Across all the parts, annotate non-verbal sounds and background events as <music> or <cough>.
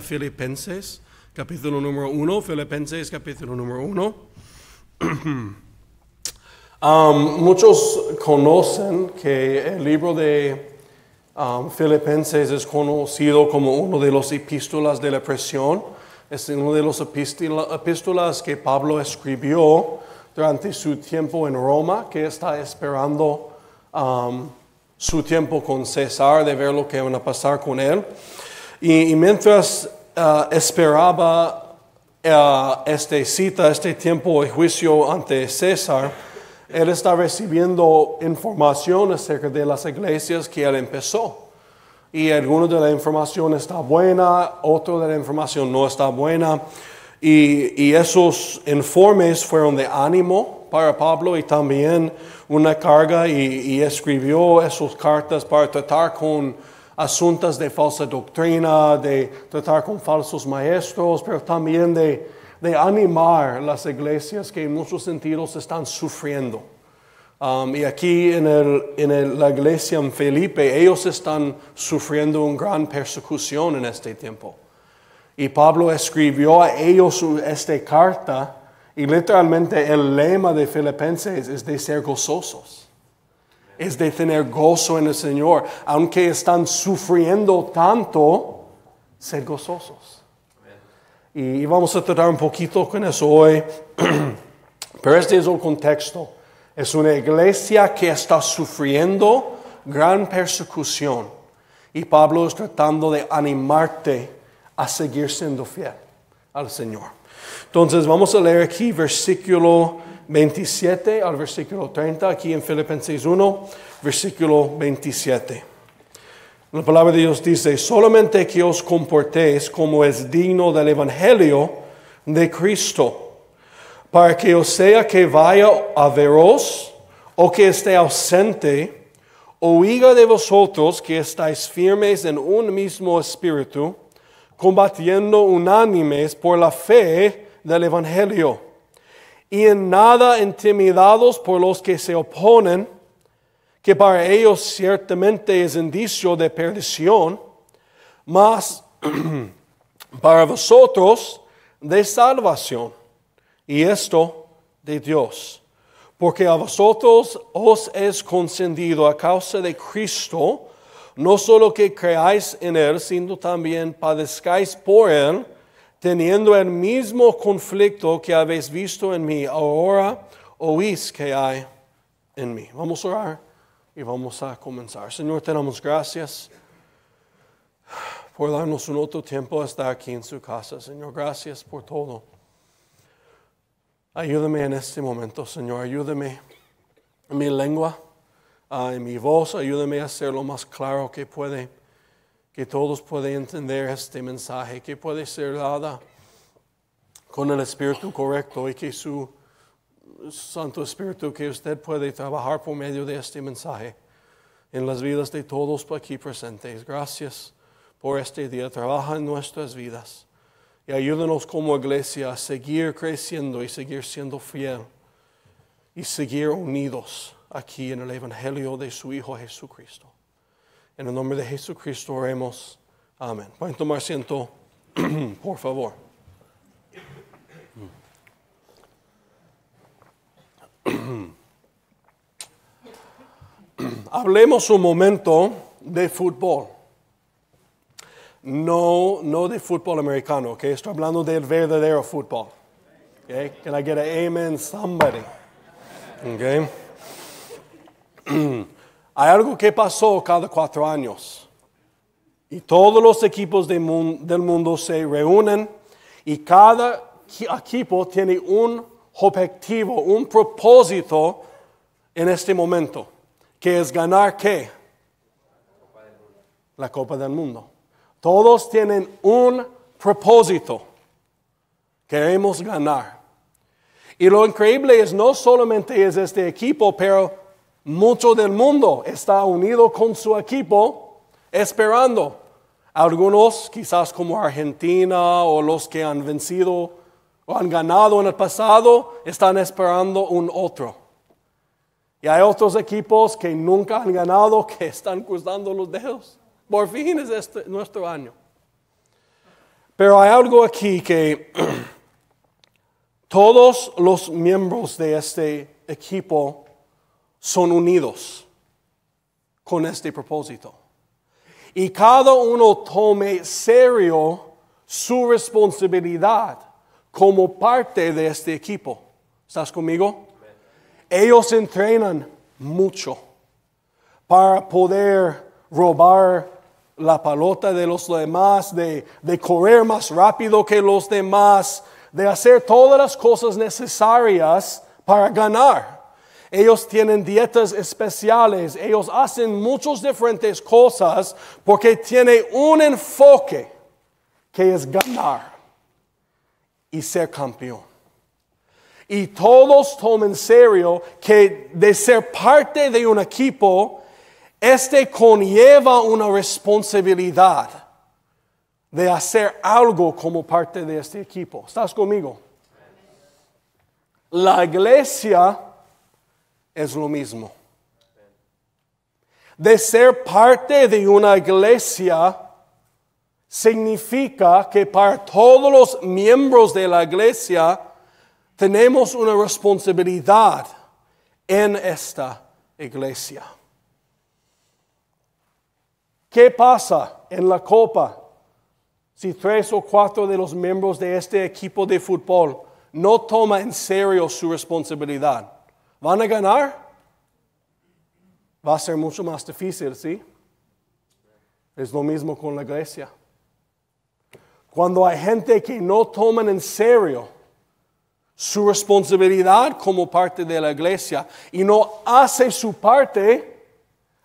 Filipenses, capítulo número uno, Filipenses, capítulo número uno. <clears throat> Um, muchos conocen que el libro de um, Filipenses es conocido como uno de los epístolas de la presión. Es uno de los epístolas que Pablo escribió durante su tiempo en Roma, que está esperando um, su tiempo con César, de ver lo que van a pasar con él. Y, mientras ah, esperaba ah, esta cita, este tiempo de juicio ante César, él está recibiendo información acerca de las iglesias que él empezó. Y alguna de la información está buena, otra de la información no está buena. Y, y esos informes fueron de ánimo para Pablo y también una carga y, y escribió esas cartas para tratar con asuntos de falsa doctrina, de tratar con falsos maestros, pero también de, animar las iglesias que en muchos sentidos están sufriendo. Um, y aquí en, la iglesia en Felipe, ellos están sufriendo una gran persecución en este tiempo. Y Pablo escribió a ellos esta carta y literalmente el lema de Filipenses es de ser gozosos es de tener gozo en el Señor. Aunque están sufriendo tanto, ser gozosos. Y vamos a tratar un poquito con eso hoy. <clears throat> Pero este es un contexto. Es una iglesia que está sufriendo gran persecución. Y Pablo es tratando de animarte a seguir siendo fiel al Señor. Entonces vamos a leer aquí versículo 27 al versículo 30, aquí en Filipenses 1, versículo 27. La palabra de Dios dice, solamente que os comportéis como es digno del Evangelio de Cristo, para que os sea que vaya a veros o que esté ausente, oiga de vosotros que estáis firmes en un mismo espíritu, combatiendo unánimes por la fe del Evangelio y en nada intimidados por los que se oponen, que para ellos ciertamente es indicio de perdición, mas <clears throat> para vosotros de salvación, y esto de Dios. Porque a vosotros os es concedido a causa de Cristo, no solo que creáis en Él, sino también padezcáis por Él, teniendo el mismo conflicto que habéis visto en mí, ahora oís que hay en mí. Vamos a orar y vamos a comenzar. Señor, tenemos gracias por darnos un otro tiempo a estar aquí en su casa. Señor, gracias por todo. Ayúdame en este momento, Señor. Ayúdame en mi lengua, ah, en mi voz. Ayúdame a ser lo más claro que puede que todos puedan entender este mensaje, que puede ser dada con el Espíritu correcto y que su Santo Espíritu, que usted puede trabajar por medio de este mensaje en las vidas de todos aquí presentes. Gracias por este día. Trabaja en nuestras vidas y ayúdenos como iglesia a seguir creciendo y seguir siendo fiel y seguir unidos aquí en el Evangelio de su Hijo Jesucristo. En el nombre de Jesucristo oremos. Amén. Pueden tomar <clears throat> por favor. <clears throat> Hablemos un momento de fútbol. No, no de fútbol americano, que okay? estoy hablando del verdadero fútbol. Okay? Can I get an amen, somebody? Okay. <clears throat> Hay algo que pasó cada cuatro años. Y todos los equipos del mundo se reúnen y cada equipo tiene un objetivo, un propósito en este momento, que es ganar qué? La Copa del Mundo. Todos tienen un propósito. Queremos ganar. Y lo increíble es no solamente es este equipo, pero mucho del mundo está unido con su equipo esperando. Algunos, quizás como Argentina o los que han vencido o han ganado en el pasado, están esperando un otro. Y hay otros equipos que nunca han ganado <laughs> que están cruzando los dedos. Por fin es este, nuestro año. Pero hay algo aquí que <clears throat> todos los miembros de este equipo son unidos con este propósito. Y cada uno tome serio su responsabilidad como parte de este equipo. ¿Estás conmigo? Ellos entrenan mucho para poder robar la pelota de los demás, de, de correr más rápido que los demás, de hacer todas las cosas necesarias para ganar. Ellos tienen dietas especiales, ellos hacen muchas diferentes cosas porque tiene un enfoque que es ganar y ser campeón. Y todos tomen en serio que de ser parte de un equipo, este conlleva una responsabilidad de hacer algo como parte de este equipo. ¿Estás conmigo? La iglesia es lo mismo. De ser parte de una iglesia significa que para todos los miembros de la iglesia tenemos una responsabilidad en esta iglesia. ¿Qué pasa en la copa si tres o cuatro de los miembros de este equipo de fútbol no toma en serio su responsabilidad? ¿Van a ganar? Va a ser mucho más difícil, ¿sí? Es lo mismo con la iglesia. Cuando hay gente que no toman en serio su responsabilidad como parte de la iglesia y no hace su parte,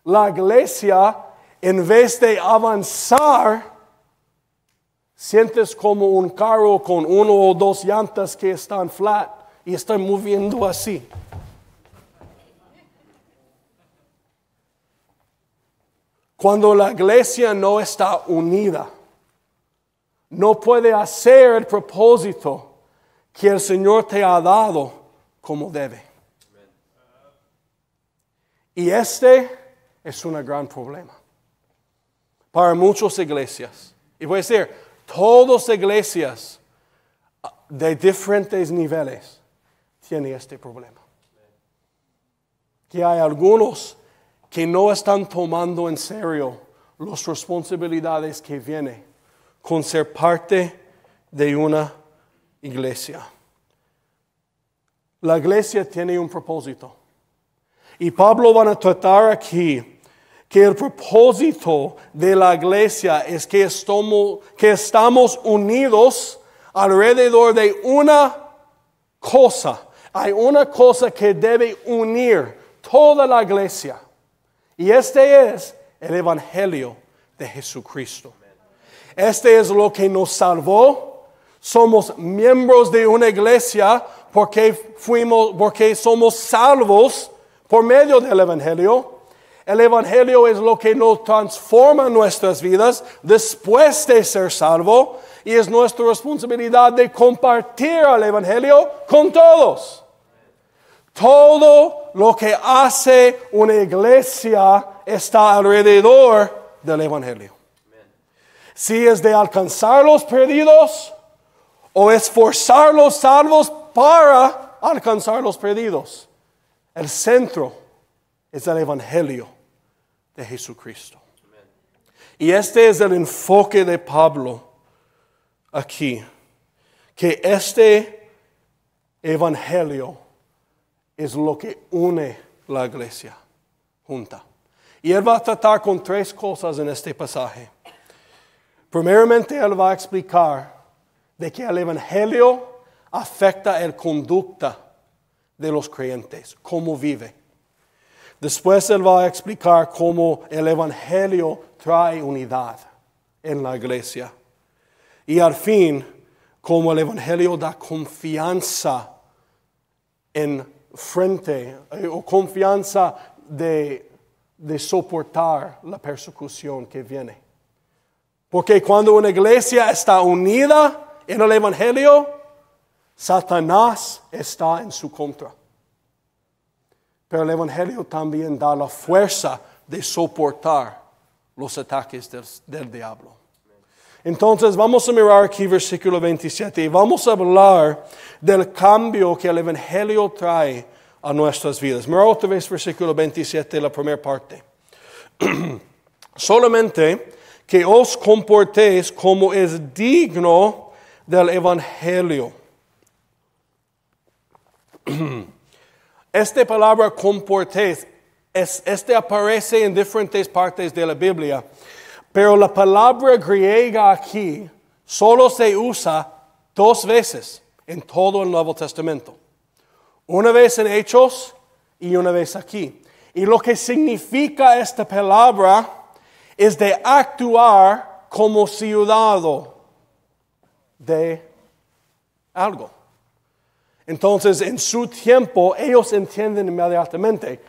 la iglesia, en vez de avanzar, sientes como un carro con uno o dos llantas que están flat y están moviendo así. Cuando la iglesia no está unida, no puede hacer el propósito que el Señor te ha dado como debe. Y este es un gran problema para muchas iglesias. Y voy a decir, todas iglesias de diferentes niveles tienen este problema. Que hay algunos que no están tomando en serio las responsabilidades que viene con ser parte de una iglesia. La iglesia tiene un propósito. Y Pablo va a tratar aquí que el propósito de la iglesia es que estamos, que estamos unidos alrededor de una cosa. Hay una cosa que debe unir toda la iglesia. Y este es el Evangelio de Jesucristo. Este es lo que nos salvó. Somos miembros de una iglesia porque fuimos, porque somos salvos por medio del Evangelio. El Evangelio es lo que nos transforma nuestras vidas después de ser salvo y es nuestra responsabilidad de compartir el Evangelio con todos. Todo lo que hace una iglesia está alrededor del Evangelio. Si es de alcanzar los perdidos o esforzar los salvos para alcanzar los perdidos. El centro es el Evangelio de Jesucristo. Y este es el enfoque de Pablo aquí, que este Evangelio es lo que une la iglesia junta. Y él va a tratar con tres cosas en este pasaje. Primeramente, él va a explicar de que el Evangelio afecta el conducta de los creyentes, cómo vive. Después él va a explicar cómo el Evangelio trae unidad en la iglesia. Y al fin, cómo el Evangelio da confianza en frente eh, o confianza de, soportar la persecución que viene. Porque cuando una iglesia está unida en el Evangelio, Satanás está en su contra. Pero el Evangelio también da la fuerza de soportar los ataques del diablo. Entonces vamos a mirar aquí versículo 27 y vamos a hablar del cambio que el Evangelio trae a nuestras vidas. Mira otra vez versículo 27, la primera parte. <clears throat> Solamente que os comportéis como es digno del Evangelio. <clears throat> Esta palabra comportéis, este aparece en diferentes partes de la Biblia. Pero la palabra griega aquí solo se usa dos veces en todo el Nuevo Testamento. Una vez en Hechos y una vez aquí. Y lo que significa esta palabra es de actuar como ciudadano de algo. Entonces, en su tiempo, ellos entienden inmediatamente.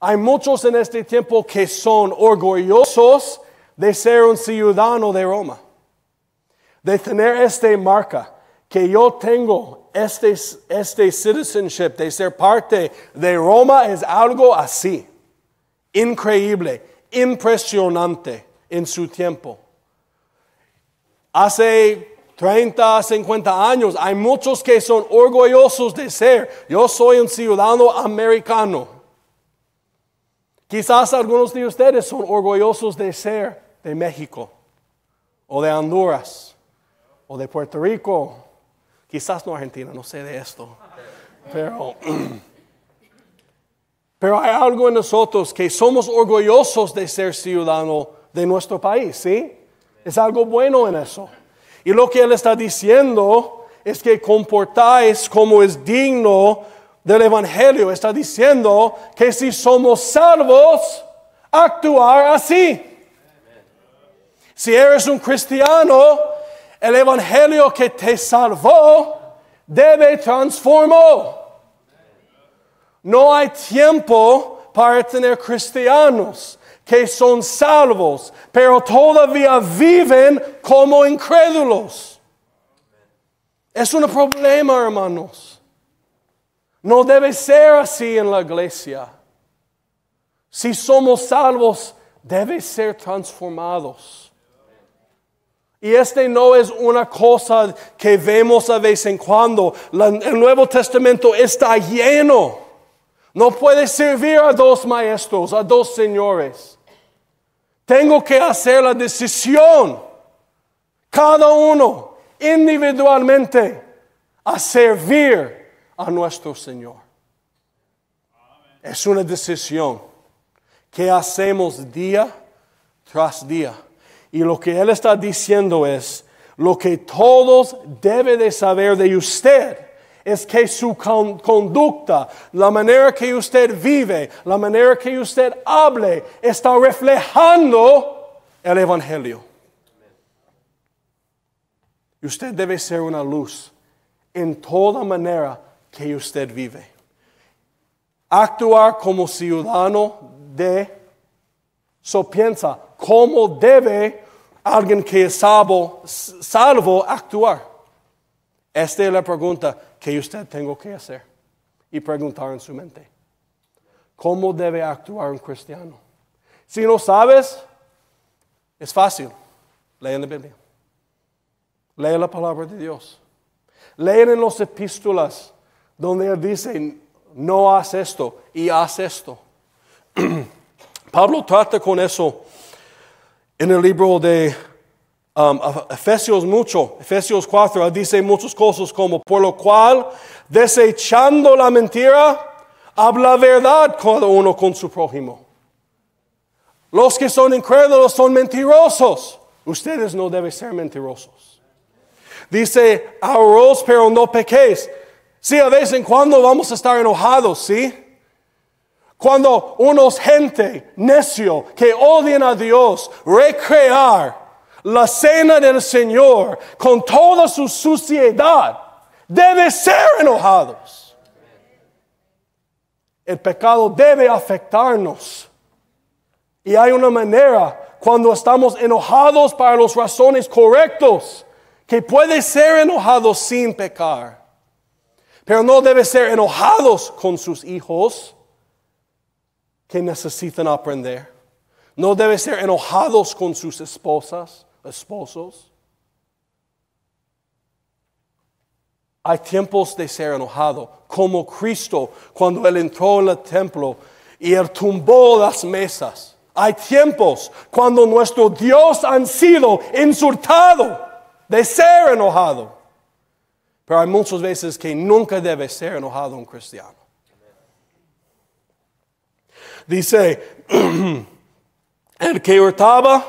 Hay muchos en este tiempo que son orgullosos de ser un ciudadano de Roma, de tener esta marca, que yo tengo este, este, citizenship, de ser parte de Roma, es algo así, increíble, impresionante en su tiempo. Hace 30, 50 años, hay muchos que son orgullosos de ser, yo soy un ciudadano americano. Quizás algunos de ustedes son orgullosos de ser de México o de Honduras o de Puerto Rico. Quizás no Argentina, no sé de esto. Pero, <clears throat> pero hay algo en nosotros que somos orgullosos de ser ciudadano de nuestro país, ¿sí? Es algo bueno en eso. Y lo que él está diciendo es que comportáis como es digno del Evangelio. Está diciendo que si somos salvos, actuar así. Si eres un cristiano, el Evangelio que te salvó debe transformar. No hay tiempo para tener cristianos que son salvos, pero todavía viven como incrédulos. Es un problema, hermanos. No debe ser así en la iglesia. Si somos salvos, debe ser transformados. Y este no es una cosa que vemos a vez en cuando. el Nuevo Testamento está lleno. No puede servir a dos maestros, a dos señores. Tengo que hacer la decisión, cada uno individualmente, a servir a nuestro Señor. Es una decisión que hacemos día tras día y lo que él está diciendo es, lo que todos deben de saber de usted es que su conducta, la manera que usted vive, la manera que usted hable, está reflejando el Evangelio. usted debe ser una luz en toda manera que usted vive. Actuar como ciudadano de, so piensa, cómo debe alguien que es salvo, actuar? Esta es la pregunta que usted tengo que hacer y preguntar en su mente. ¿Cómo debe actuar un cristiano? Si no sabes, es fácil. Leen la Biblia. Lee la palabra de Dios. Leen en las epístolas donde él dice, no haz esto y haz esto. <clears throat> Pablo trata con eso en el libro de um, Efesios mucho, Efesios 4, dice muchas cosas como, por lo cual, desechando la mentira, habla verdad cada uno con su prójimo. Los que son incrédulos son mentirosos. Ustedes no deben ser mentirosos. Dice, ahorros pero no pequéis. Sí, a veces en cuando vamos a estar enojados, ¿sí? Cuando unos gente necio que odian a Dios recrear la cena del Señor con toda su suciedad, debe ser enojados. El pecado debe afectarnos. Y hay una manera cuando estamos enojados para las razones correctas que puede ser enojados sin pecar. Pero no debe ser enojados con sus hijos que necesitan aprender. No debe ser enojados con sus esposas, esposos. Hay tiempos de ser enojado, como Cristo cuando Él entró en el templo y Él tumbó las mesas. Hay tiempos cuando nuestro Dios han sido insultado de ser enojado. Pero hay muchas veces que nunca debe ser enojado un cristiano. Dice, el que hurtaba,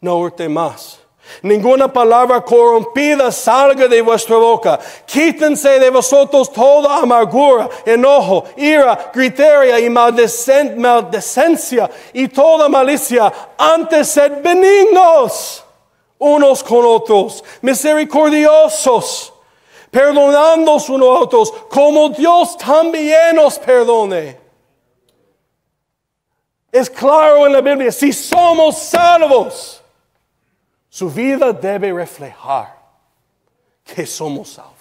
no hurte más. Ninguna palabra corrompida salga de vuestra boca. Quítense de vosotros toda amargura, enojo, ira, griteria y maldecencia y toda malicia. Antes sed benignos unos con otros, misericordiosos, perdonándonos unos a otros, como Dios también os perdone. Es claro en la Biblia, si somos salvos, su vida debe reflejar que somos salvos.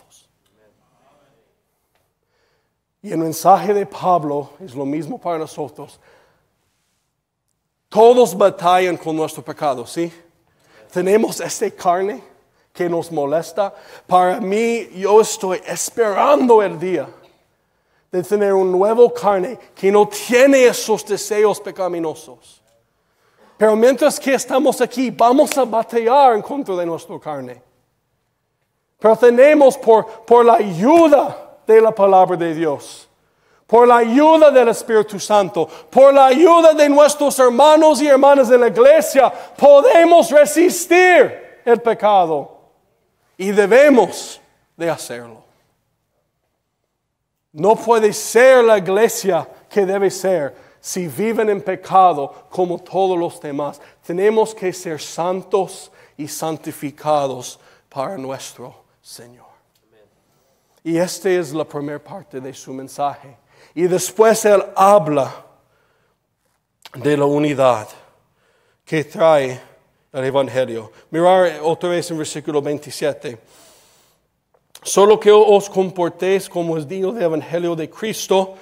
Y el mensaje de Pablo es lo mismo para nosotros. Todos batallan con nuestro pecado, ¿sí? Tenemos esta carne que nos molesta. Para mí, yo estoy esperando el día de tener un nuevo carne que no tiene esos deseos pecaminosos. Pero mientras que estamos aquí, vamos a batallar en contra de nuestra carne. Pero tenemos por, por la ayuda de la palabra de Dios, por la ayuda del Espíritu Santo, por la ayuda de nuestros hermanos y hermanas de la iglesia, podemos resistir el pecado. Y debemos de hacerlo. No puede ser la iglesia que debe ser si viven en pecado como todos los demás. Tenemos que ser santos y santificados para nuestro Señor. Y esta es la primera parte de su mensaje. Y después Él habla de la unidad que trae el Evangelio. Mirar otra vez en versículo 27 solo que os comportéis como es digo del Evangelio de Cristo,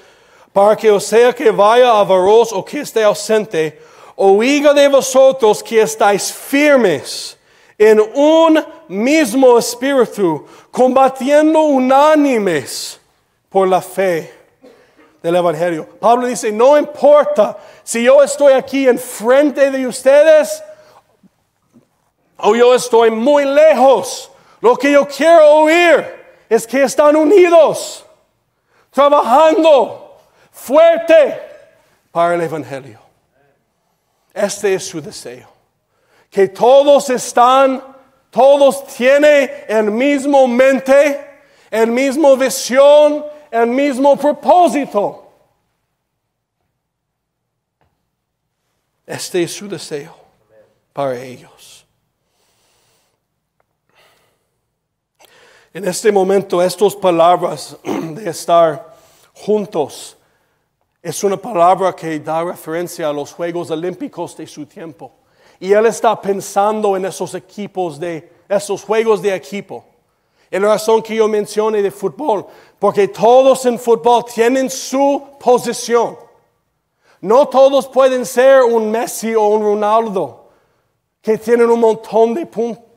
para que o sea que vaya a varos o que esté ausente, oiga de vosotros que estáis firmes en un mismo espíritu, combatiendo unánimes por la fe del Evangelio. Pablo dice, no importa si yo estoy aquí en frente de ustedes o yo estoy muy lejos, lo que yo quiero oír es que están unidos, trabajando fuerte para el Evangelio. Este es su deseo. Que todos están, todos tienen el mismo mente, el mismo visión, el mismo propósito. Este es su deseo para ellos. En este momento, estas palabras <clears throat> de estar juntos es una palabra que da referencia a los Juegos Olímpicos de su tiempo. Y él está pensando en esos equipos de, esos juegos de equipo. Es la razón que yo mencioné de fútbol, porque todos en fútbol tienen su posición. No todos pueden ser un Messi o un Ronaldo, que tienen un montón de,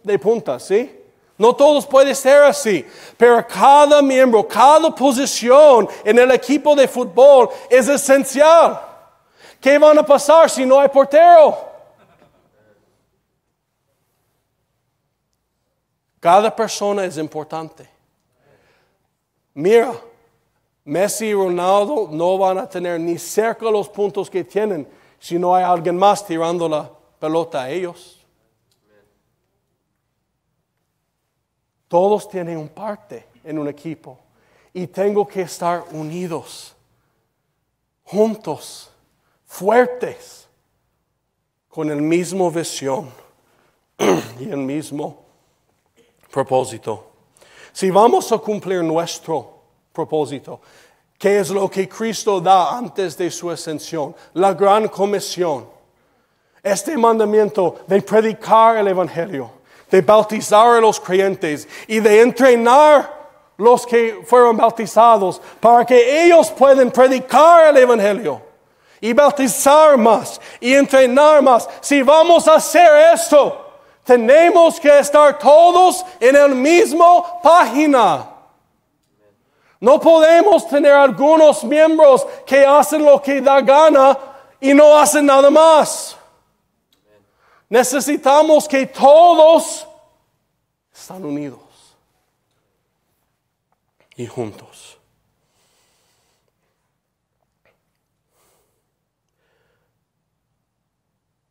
de puntas, ¿sí? No todos puede ser así, pero cada miembro, cada posición en el equipo de fútbol es esencial. ¿Qué van a pasar si no hay portero? Cada persona es importante. Mira, Messi y Ronaldo no van a tener ni cerca los puntos que tienen si no hay alguien más tirando la pelota a ellos. Todos tienen un parte en un equipo y tengo que estar unidos, juntos, fuertes, con el mismo visión <clears throat> y el mismo propósito. Si vamos a cumplir nuestro propósito, que es lo que Cristo da antes de su ascensión, la gran comisión, este mandamiento de predicar el Evangelio, de bautizar a los creyentes y de entrenar los que fueron bautizados para que ellos puedan predicar el Evangelio y bautizar más y entrenar más. Si vamos a hacer esto, tenemos que estar todos en el mismo página. No podemos tener algunos miembros que hacen lo que da gana y no hacen nada más. Necesitamos que todos están unidos y juntos.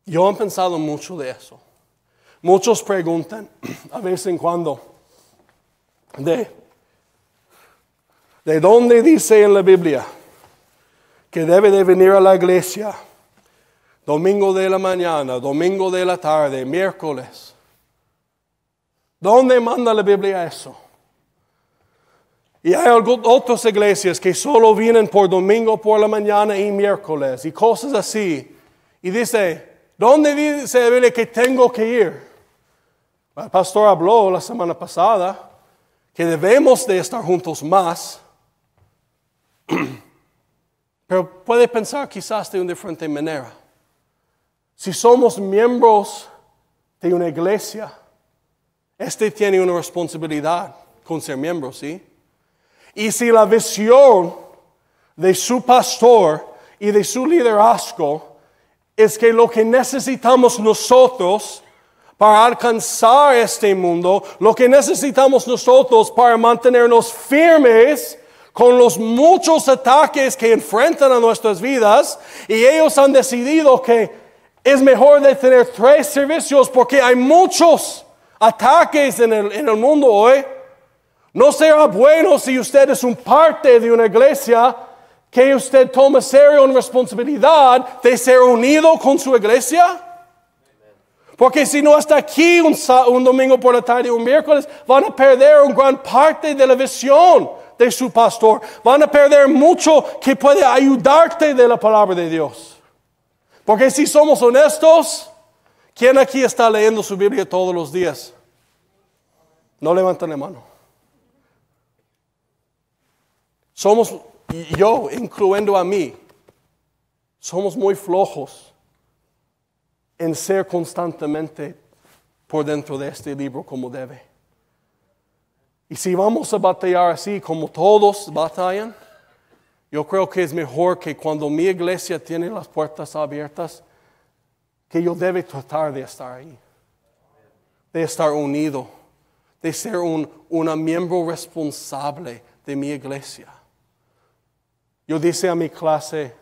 Yo he pensado mucho de eso. Muchos preguntan <clears throat> a vez en cuando de, de dónde dice en la Biblia que debe de venir a la iglesia domingo de la mañana, domingo de la tarde, miércoles. ¿Dónde manda la Biblia eso? Y hay otras iglesias que solo vienen por domingo por la mañana y miércoles y cosas así. Y dice, ¿dónde dice la Biblia que tengo que ir? El pastor habló la semana pasada que debemos de estar juntos más. <clears throat> Pero puede pensar quizás de una diferente manera. Si somos miembros de una iglesia, este tiene una responsabilidad con ser miembro, ¿sí? Y si la visión de su pastor y de su liderazgo es que lo que necesitamos nosotros para alcanzar este mundo, lo que necesitamos nosotros para mantenernos firmes con los muchos ataques que enfrentan a nuestras vidas, y ellos han decidido que es mejor de tener tres servicios porque hay muchos ataques en el, mundo hoy. No será bueno si usted es un parte de una iglesia que usted toma serio una responsabilidad de ser unido con su iglesia. Porque si no está aquí un, domingo por la tarde o un miércoles, van a perder una gran parte de la visión de su pastor. Van a perder mucho que puede ayudarte de la palabra de Dios. Porque si somos honestos, ¿quién aquí está leyendo su Biblia todos los días? No levantan la mano. Somos, yo incluyendo a mí, somos muy flojos en ser constantemente por dentro de este libro como debe. Y si vamos a batallar así como todos batallan, yo creo que es mejor que cuando mi iglesia tiene las puertas abiertas, que yo debe tratar de estar ahí, de estar unido, de ser un una miembro responsable de mi iglesia. Yo dije a mi clase,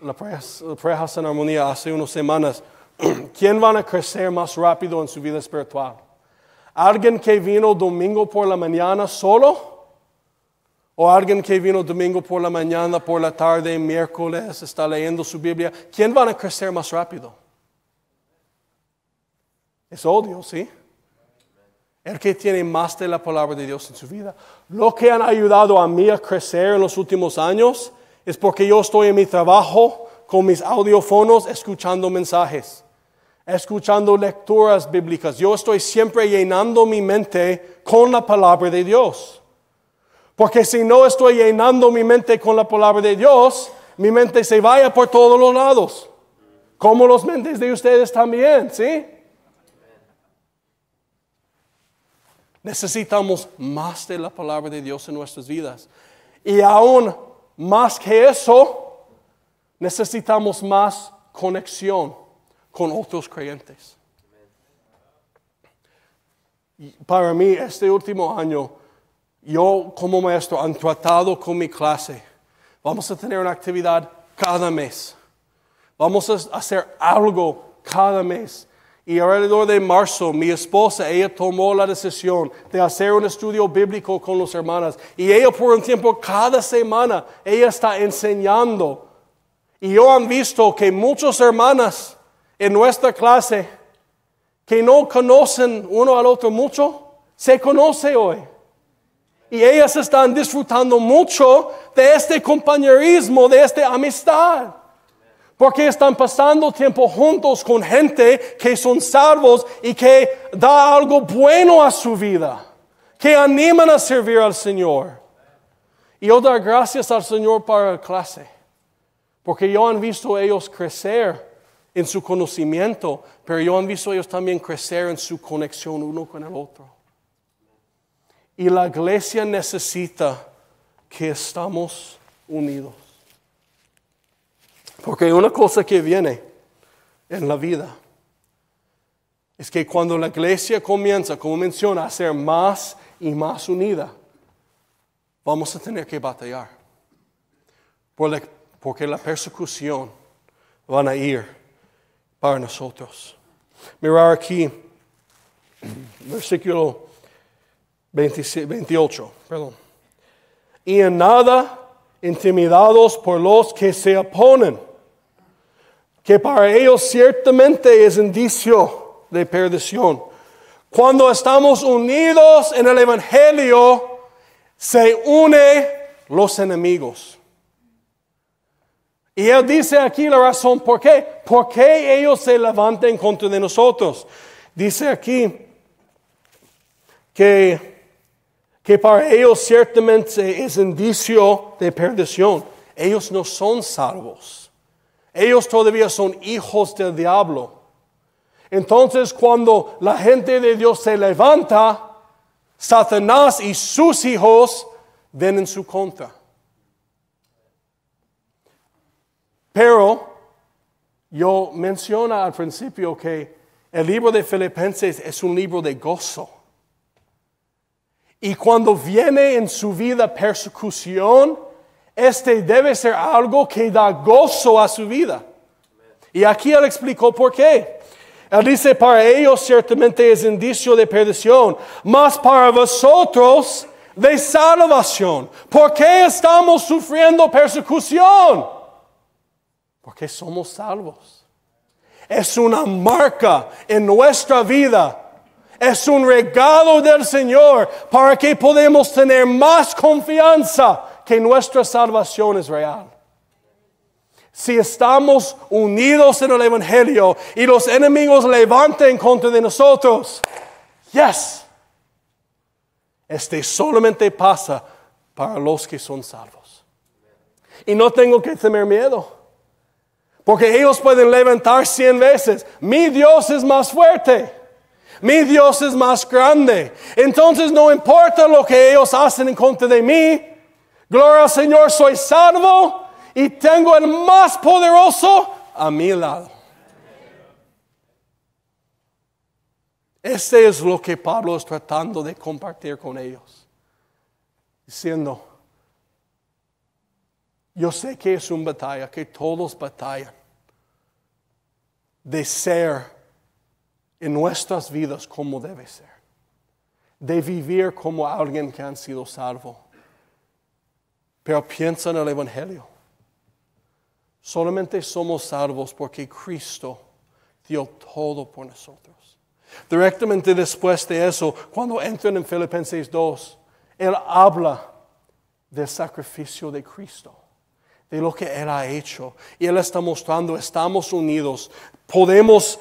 la Prejas en Armonía, hace unas semanas, <clears throat> ¿quién van a crecer más rápido en su vida espiritual? ¿Alguien que vino domingo por la mañana solo? O alguien que vino domingo por la mañana, por la tarde, miércoles, está leyendo su Biblia. ¿Quién va a crecer más rápido? Es odio, ¿sí? El que tiene más de la palabra de Dios en su vida. Lo que han ayudado a mí a crecer en los últimos años es porque yo estoy en mi trabajo con mis audiófonos escuchando mensajes, escuchando lecturas bíblicas. Yo estoy siempre llenando mi mente con la palabra de Dios. Porque si no estoy llenando mi mente con la palabra de Dios, mi mente se vaya por todos los lados. Como los mentes de ustedes también, ¿sí? Necesitamos más de la palabra de Dios en nuestras vidas. Y aún más que eso, necesitamos más conexión con otros creyentes. Para mí, este último año, yo como maestro han tratado con mi clase. Vamos a tener una actividad cada mes. Vamos a hacer algo cada mes. Y alrededor de marzo, mi esposa, ella tomó la decisión de hacer un estudio bíblico con las hermanas. Y ella por un tiempo, cada semana, ella está enseñando. Y yo han visto que muchas hermanas en nuestra clase que no conocen uno al otro mucho, se conocen hoy. Y ellas están disfrutando mucho de este compañerismo, de esta amistad. Porque están pasando tiempo juntos con gente que son salvos y que da algo bueno a su vida. Que animan a servir al Señor. Y yo dar gracias al Señor para la clase. Porque yo han visto ellos crecer en su conocimiento, pero yo han visto ellos también crecer en su conexión uno con el otro. Y la iglesia necesita que estamos unidos. Porque una cosa que viene en la vida es que cuando la iglesia comienza, como menciona, a ser más y más unida, vamos a tener que batallar. Porque la persecución va a ir para nosotros. Mirar aquí, <clears throat> versículo 28, perdón. Y en nada intimidados por los que se oponen, que para ellos ciertamente es indicio de perdición. Cuando estamos unidos en el Evangelio, se une los enemigos. Y él dice aquí la razón por qué. ¿Por qué ellos se levantan contra de nosotros? Dice aquí que que para ellos ciertamente es indicio de perdición. Ellos no son salvos. Ellos todavía son hijos del diablo. Entonces cuando la gente de Dios se levanta, Satanás y sus hijos ven en su contra. Pero yo menciono al principio que el libro de Filipenses es un libro de gozo. Y cuando viene en su vida persecución, este debe ser algo que da gozo a su vida. Y aquí él explicó por qué. Él dice, para ellos ciertamente es indicio de perdición, mas para vosotros de salvación. ¿Por qué estamos sufriendo persecución? Porque somos salvos. Es una marca en nuestra vida es un regalo del Señor para que podamos tener más confianza que nuestra salvación es real. Si estamos unidos en el Evangelio y los enemigos levanten contra de nosotros, yes, este solamente pasa para los que son salvos. Y no tengo que tener miedo, porque ellos pueden levantar cien veces. Mi Dios es más fuerte. Mi Dios es más grande. Entonces no importa lo que ellos hacen en contra de mí. Gloria al Señor, soy salvo y tengo el más poderoso a mi lado. Ese es lo que Pablo está tratando de compartir con ellos. Diciendo, yo sé que es una batalla, que todos batallan de ser en nuestras vidas como debe ser, de vivir como alguien que ha sido salvo. Pero piensa en el Evangelio. Solamente somos salvos porque Cristo dio todo por nosotros. Directamente después de eso, cuando entran en Filipenses 2, Él habla del sacrificio de Cristo, de lo que Él ha hecho. Y Él está mostrando, estamos unidos, podemos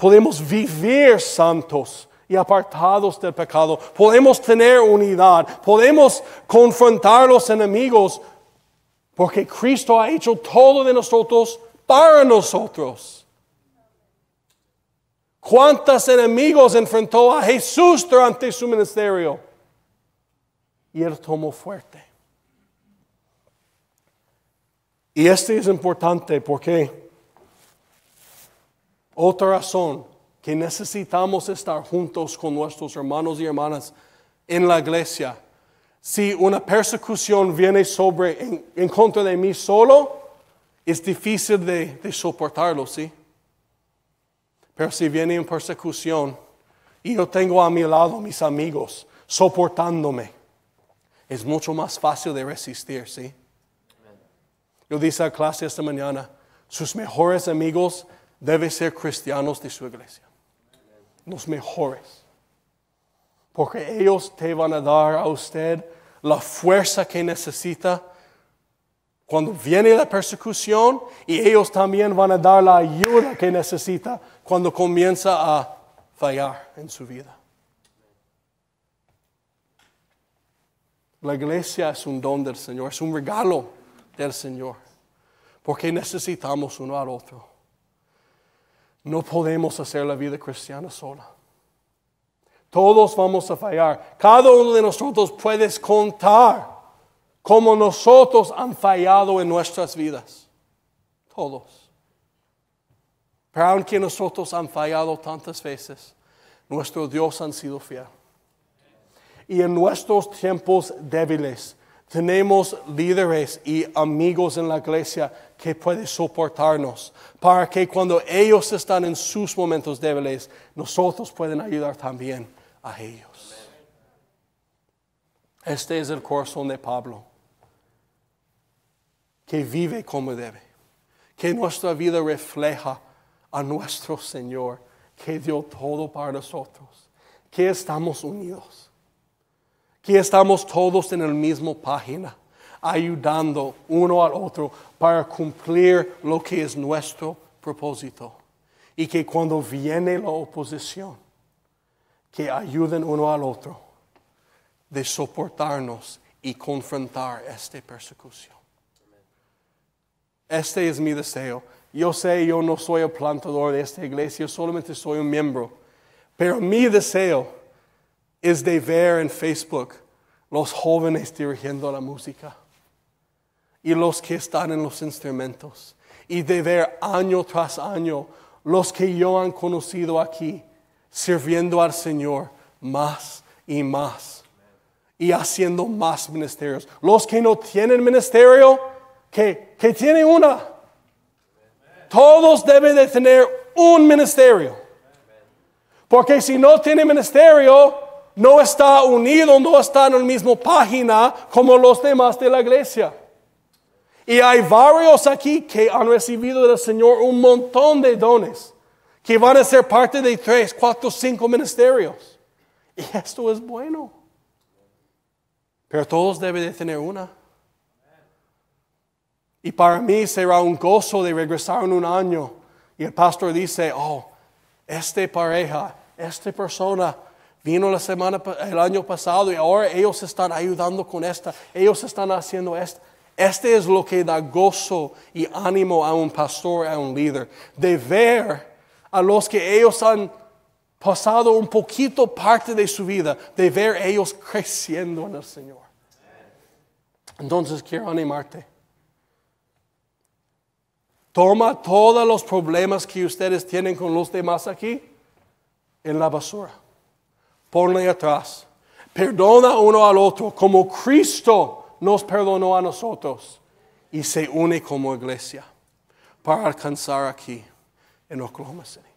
Podemos vivir santos y apartados del pecado. Podemos tener unidad. Podemos confrontar los enemigos. Porque Cristo ha hecho todo de nosotros para nosotros. ¿Cuántos enemigos enfrentó a Jesús durante su ministerio? Y él tomó fuerte. Y este es importante porque otra razón que necesitamos estar juntos con nuestros hermanos y hermanas en la iglesia. Si una persecución viene sobre, en, contra de mí solo, es difícil de, soportarlo, ¿sí? Pero si viene en persecución y yo tengo a mi lado mis amigos soportándome, es mucho más fácil de resistir, ¿sí? Yo dije a clase esta mañana, sus mejores amigos debe ser cristianos de su iglesia, los mejores, porque ellos te van a dar a usted la fuerza que necesita cuando viene la persecución y ellos también van a dar la ayuda que necesita cuando comienza a fallar en su vida. La iglesia es un don del Señor, es un regalo del Señor, porque necesitamos uno al otro. No podemos hacer la vida cristiana sola. Todos vamos a fallar. Cada uno de nosotros puedes contar cómo nosotros han fallado en nuestras vidas. Todos. Pero aunque nosotros han fallado tantas veces, nuestro Dios ha sido fiel. Y en nuestros tiempos débiles, tenemos líderes y amigos en la iglesia que pueden soportarnos para que cuando ellos están en sus momentos débiles, nosotros pueden ayudar también a ellos. Este es el corazón de Pablo, que vive como debe, que nuestra vida refleja a nuestro Señor, que dio todo para nosotros, que estamos unidos que estamos todos en la misma página, ayudando uno al otro para cumplir lo que es nuestro propósito. Y que cuando viene la oposición, que ayuden uno al otro de soportarnos y confrontar esta persecución. Este es mi deseo. Yo sé, yo no soy el plantador de esta iglesia, solamente soy un miembro. Pero mi deseo es de ver en Facebook los jóvenes dirigiendo la música y los que están en los instrumentos y de ver año tras año los que yo han conocido aquí sirviendo al Señor más y más y haciendo más ministerios. Los que no tienen ministerio, que, tienen tiene una. Todos deben de tener un ministerio. Porque si no tienen ministerio, no está unido, no está en la misma página como los demás de la iglesia. Y hay varios aquí que han recibido del Señor un montón de dones, que van a ser parte de tres, cuatro, cinco ministerios. Y esto es bueno. Pero todos deben de tener una. Y para mí será un gozo de regresar en un año. Y el pastor dice, oh, este pareja, esta persona Vino la semana, el año pasado y ahora ellos están ayudando con esta, ellos están haciendo esta. Este es lo que da gozo y ánimo a un pastor, a un líder, de ver a los que ellos han pasado un poquito parte de su vida, de ver ellos creciendo en el Señor. Entonces quiero animarte. Toma todos los problemas que ustedes tienen con los demás aquí en la basura. Ponle atrás. Perdona uno al otro como Cristo nos perdonó a nosotros y se une como iglesia para alcanzar aquí en Oklahoma City.